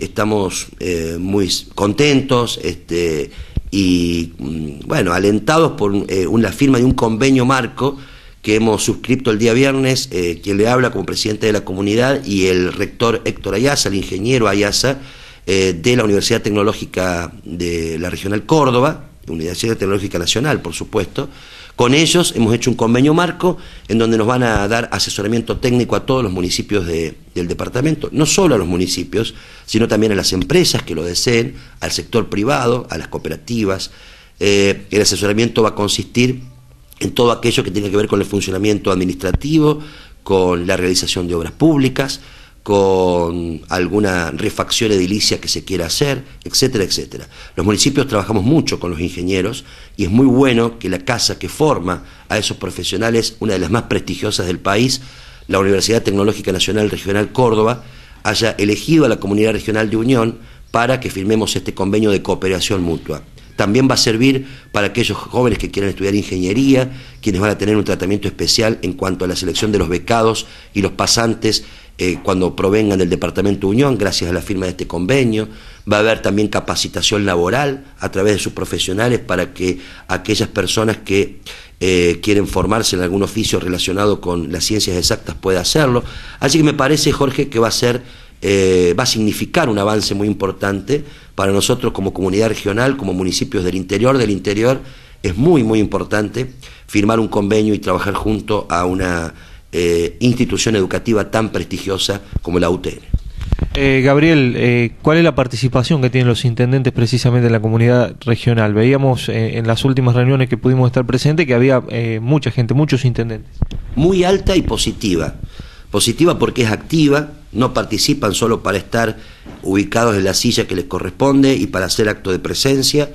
estamos eh, muy contentos este, y, mm, bueno, alentados por eh, una firma de un convenio marco que hemos suscrito el día viernes, eh, quien le habla como presidente de la comunidad y el rector Héctor Ayaza, el ingeniero Ayaza, de la Universidad Tecnológica de la Regional Córdoba, Universidad Tecnológica Nacional, por supuesto. Con ellos hemos hecho un convenio marco en donde nos van a dar asesoramiento técnico a todos los municipios del departamento, no solo a los municipios, sino también a las empresas que lo deseen, al sector privado, a las cooperativas. Eh, el asesoramiento va a consistir en todo aquello que tiene que ver con el funcionamiento administrativo, con la realización de obras públicas, con alguna refacción edilicia que se quiera hacer, etcétera, etcétera. Los municipios trabajamos mucho con los ingenieros y es muy bueno que la casa que forma a esos profesionales, una de las más prestigiosas del país, la Universidad Tecnológica Nacional Regional Córdoba, haya elegido a la Comunidad Regional de Unión para que firmemos este convenio de cooperación mutua. También va a servir para aquellos jóvenes que quieran estudiar ingeniería, quienes van a tener un tratamiento especial en cuanto a la selección de los becados y los pasantes eh, cuando provengan del Departamento Unión, gracias a la firma de este convenio. Va a haber también capacitación laboral a través de sus profesionales para que aquellas personas que eh, quieren formarse en algún oficio relacionado con las ciencias exactas pueda hacerlo. Así que me parece, Jorge, que va a ser, eh, va a significar un avance muy importante para nosotros como comunidad regional, como municipios del interior del interior. Es muy, muy importante firmar un convenio y trabajar junto a una eh, institución educativa tan prestigiosa como la UTN. Eh, Gabriel, eh, ¿cuál es la participación que tienen los intendentes precisamente en la comunidad regional? Veíamos en las últimas reuniones que pudimos estar presentes que había mucha gente, muchos intendentes. Muy alta y positiva. Positiva porque es activa, no participan solo para estar ubicados en la silla que les corresponde y para hacer acto de presencia.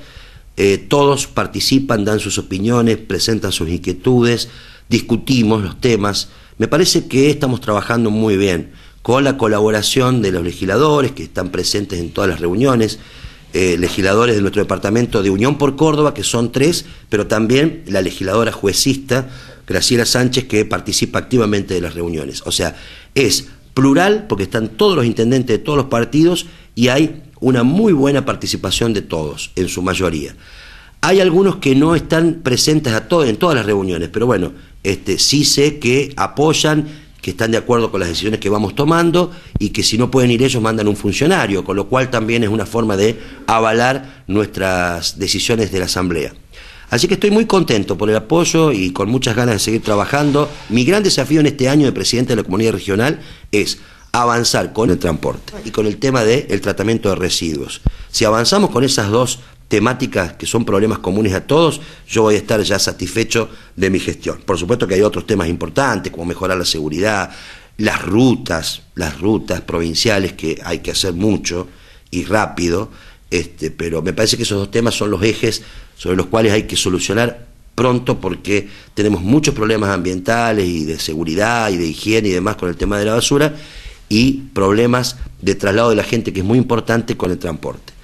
todos participan, dan sus opiniones, presentan sus inquietudes, discutimos los temas me parece que estamos trabajando muy bien con la colaboración de los legisladores que están presentes en todas las reuniones, eh, legisladores de nuestro departamento de Unión por Córdoba, que son tres, pero también la legisladora juecista Graciela Sánchez, que participa activamente de las reuniones. O sea, es plural porque están todos los intendentes de todos los partidos y hay una muy buena participación de todos, en su mayoría. Hay algunos que no están presentes a todo, en todas las reuniones, pero bueno, este, sí sé que apoyan, que están de acuerdo con las decisiones que vamos tomando y que si no pueden ir ellos mandan un funcionario, con lo cual también es una forma de avalar nuestras decisiones de la Asamblea. Así que estoy muy contento por el apoyo y con muchas ganas de seguir trabajando. Mi gran desafío en este año de presidente de la comunidad regional es avanzar con el transporte y con el tema del tratamiento de residuos. Si avanzamos con esas dos temáticas que son problemas comunes a todos, yo voy a estar ya satisfecho de mi gestión. Por supuesto que hay otros temas importantes, como mejorar la seguridad, las rutas, las rutas provinciales que hay que hacer mucho y rápido, este, pero me parece que esos dos temas son los ejes sobre los cuales hay que solucionar pronto porque tenemos muchos problemas ambientales y de seguridad y de higiene y demás con el tema de la basura y problemas de traslado de la gente que es muy importante con el transporte.